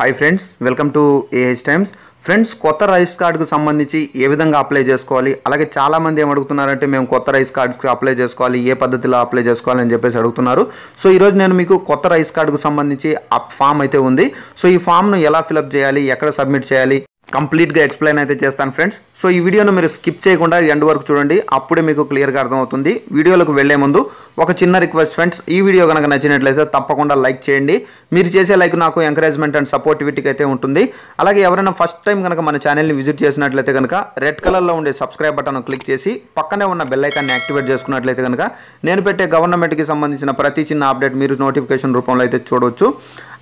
Hi friends welcome to AH Times friends కొత్త rice కార్డుకు సంబంధించి ఏ విధంగా అప్లై చేసుకోవాలి అలాగే చాలామంది అడుగుతున్నారంటే మేము కొత్త రైస్ కార్డుకి అప్లై చేసుకోవాలి ఏ పద్ధతిలో అప్లై చేసుకోవాలి అని చెప్పేసి అడుగుతున్నారు సో ఈరోజు నేను మీకు కొత్త రైస్ కార్డుకు సంబంధించి ఫామ్ అయితే ఉంది సో ఈ ఫామ్ను ఎలా ఫిలప్ చేయాలి ఎక్కడ సబ్మిట్ చేయాలి కంప్లీట్గా ఎక్స్ప్లెయిన్ అయితే చేస్తాను ఫ్రెండ్స్ సో ఈ వీడియోను మీరు స్కిప్ చేయకుండా ఎండ్ వరకు చూడండి అప్పుడే మీకు క్లియర్గా అర్థమవుతుంది వీడియోలకు వెళ్లే ముందు ఒక చిన్న రిక్వెస్ట్ ఫ్రెండ్స్ ఈ వీడియో కనుక నచ్చినట్లయితే తప్పకుండా లైక్ చేయండి మీరు చేసే లైక్ నాకు ఎంకరేజ్మెంట్ అండ్ సపోర్టివిటీకి అయితే ఉంటుంది అలాగే ఎవరైనా ఫస్ట్ టైం కనుక మన ఛానల్ని విజిట్ చేసినట్లయితే కనుక రెడ్ కలర్లో ఉండే సబ్స్క్రైబ్ బటన్ క్లిక్ చేసి పక్కనే ఉన్న బెల్ ఐకాన్ని యాక్టివేట్ చేసుకున్నట్లయితే కనుక నేను పెట్టే గవర్నమెంట్కి సంబంధించిన ప్రతి చిన్న అప్డేట్ మీరు నోటిఫికేషన్ రూపంలో అయితే చూడవచ్చు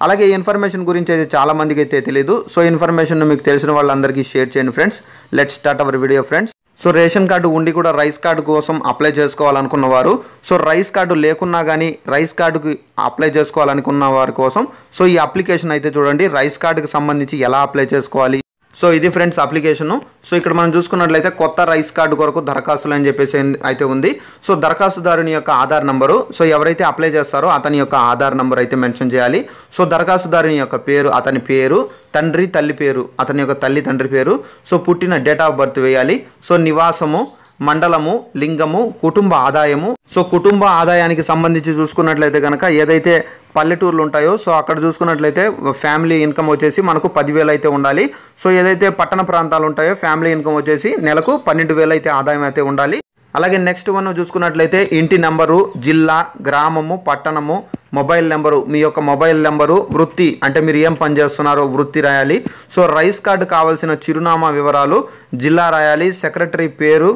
అలాగే ఇన్ఫర్మేషన్ గురించి అయితే చాలామందికి అయితే తెలియదు సో ఇన్ఫర్మేషన్ మీకు తెలిసిన వాళ్ళందరికీ షేర్ చేయండి friends let start our video friends so ration card ఉండి కూడా రైస్ కార్డు కోసం అప్లై చేసుకోవాలనుకున్న వారు సో రైస్ కార్డు లేకున్నా కానీ రైస్ కార్డుకి అప్లై చేసుకోవాలనుకున్న వారి కోసం సో ఈ అప్లికేషన్ అయితే చూడండి రైస్ కార్డుకి సంబంధించి ఎలా అప్లై చేసుకోవాలి సో ఇది ఫ్రెండ్స్ అప్లికేషను సో ఇక్కడ మనం చూసుకున్నట్లయితే కొత్త రైస్ కార్డు కొరకు దరఖాస్తులు అని చెప్పేసి అయితే ఉంది సో దరఖాస్తుదారుని యొక్క ఆధార్ నంబరు సో ఎవరైతే అప్లై చేస్తారో అతని యొక్క ఆధార్ నంబర్ అయితే మెన్షన్ చేయాలి సో దరఖాస్తుదారుని యొక్క పేరు అతని పేరు తండ్రి తల్లి పేరు అతని యొక్క తల్లి తండ్రి పేరు సో పుట్టిన డేట్ ఆఫ్ బర్త్ వేయాలి సో నివాసము మండలము లింగము కుటుంబ ఆదాయము సో కుటుంబ ఆదాయానికి సంబంధించి చూసుకున్నట్లయితే కనుక ఏదైతే పల్లెటూర్లు ఉంటాయో సో అక్కడ చూసుకున్నట్లయితే ఫ్యామిలీ ఇన్కమ్ వచ్చేసి మనకు పదివేలు అయితే ఉండాలి సో ఏదైతే పట్టణ ప్రాంతాలు ఉంటాయో ఫ్యామిలీ ఇన్కమ్ వచ్చేసి నెలకు పన్నెండు అయితే ఆదాయం అయితే ఉండాలి అలాగే నెక్స్ట్ వన్ చూసుకున్నట్లయితే ఇంటి నెంబరు జిల్లా గ్రామము పట్టణము మొబైల్ నెంబరు మీ యొక్క మొబైల్ నెంబరు వృత్తి అంటే మీరు ఏం పనిచేస్తున్నారో వృత్తి రాయాలి సో రైస్ కార్డు కావాల్సిన చిరునామా వివరాలు జిల్లా రాయాలి సెక్రటరీ పేరు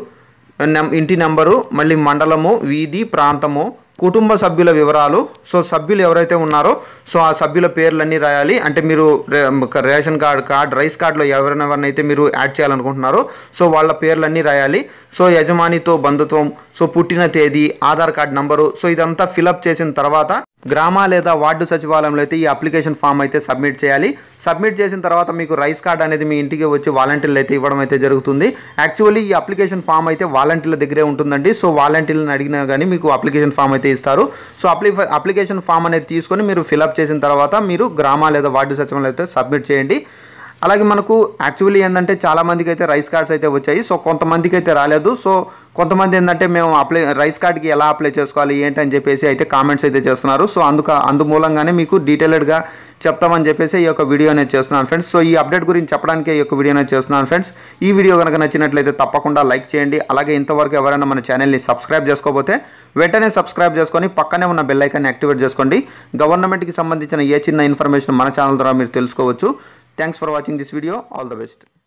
ఇంటి నెంబరు మళ్ళీ మండలము వీధి ప్రాంతము కుటుంబ సభ్యుల వివరాలు సో సభ్యులు ఎవరైతే ఉన్నారో సో ఆ సభ్యుల పేర్లన్నీ రాయాలి అంటే మీరు రేషన్ కార్డు కార్డ్ రైస్ కార్డులో ఎవరినెవరినైతే మీరు యాడ్ చేయాలనుకుంటున్నారో సో వాళ్ళ పేర్లన్నీ రాయాలి సో యజమానితో బంధుత్వం సో పుట్టిన తేదీ ఆధార్ కార్డ్ నంబరు సో ఇదంతా ఫిలప్ చేసిన తర్వాత గ్రామ లేదా వార్డు సచివాలయంలో అయితే ఈ అప్లికేషన్ ఫామ్ అయితే సబ్మిట్ చేయాలి సబ్మిట్ చేసిన తర్వాత మీకు రైస్ కార్డ్ అనేది మీ ఇంటికి వచ్చి వాలంటీర్లు అయితే ఇవ్వడం అయితే జరుగుతుంది యాక్చువల్లీ ఈ అప్లికేషన్ ఫామ్ అయితే వాలంటీర్ల దగ్గరే ఉంటుందండి సో వాలంటీర్లను అడిగినా కానీ మీకు అప్లికేషన్ ఫామ్ అయితే ఇస్తారు సో అప్లిఫై అప్లికేషన్ ఫామ్ అనేది తీసుకొని మీరు ఫిలప్ చేసిన తర్వాత మీరు గ్రామ లేదా వార్డు సచివాలయం అయితే సబ్మిట్ చేయండి అలాగే మనకు యాక్చువల్లీ ఏంటంటే చాలామందికి అయితే రైస్ కార్డ్స్ అయితే వచ్చాయి సో కొంతమందికి అయితే రాలేదు సో కొంతమంది ఏంటంటే మేము అప్లై రైస్ కార్డ్కి ఎలా అప్లై చేసుకోవాలి ఏంటి అని చెప్పేసి అయితే కామెంట్స్ అయితే చేస్తున్నారు సో అందుక అందుమూలంగానే మీకు డీటెయిల్డ్గా చెప్తామని చెప్పేసి ఈ యొక్క వీడియో అనేది చేస్తున్నాను ఫ్రెండ్స్ సో ఈ అప్డేట్ గురించి చెప్పడానికి ఈ యొక్క వీడియో అనేది చేస్తున్నాను ఫ్రెండ్స్ ఈ వీడియో కనుక నచ్చినట్లయితే తప్పకుండా లైక్ చేయండి అలాగే ఇంతవరకు ఎవరైనా మన ఛానల్ని సబ్స్క్రైబ్ చేసుకోకపోతే వెంటనే సబ్స్క్రైబ్ చేసుకొని పక్కనే ఉన్న బెల్ ఐకాన్ని యాక్టివేట్ చేసుకోండి గవర్నమెంట్కి సంబంధించిన ఏ చిన్న ఇన్ఫర్మేషన్ మన ఛానల్ ద్వారా మీరు తెలుసుకోవచ్చు Thanks for watching this video. All the best.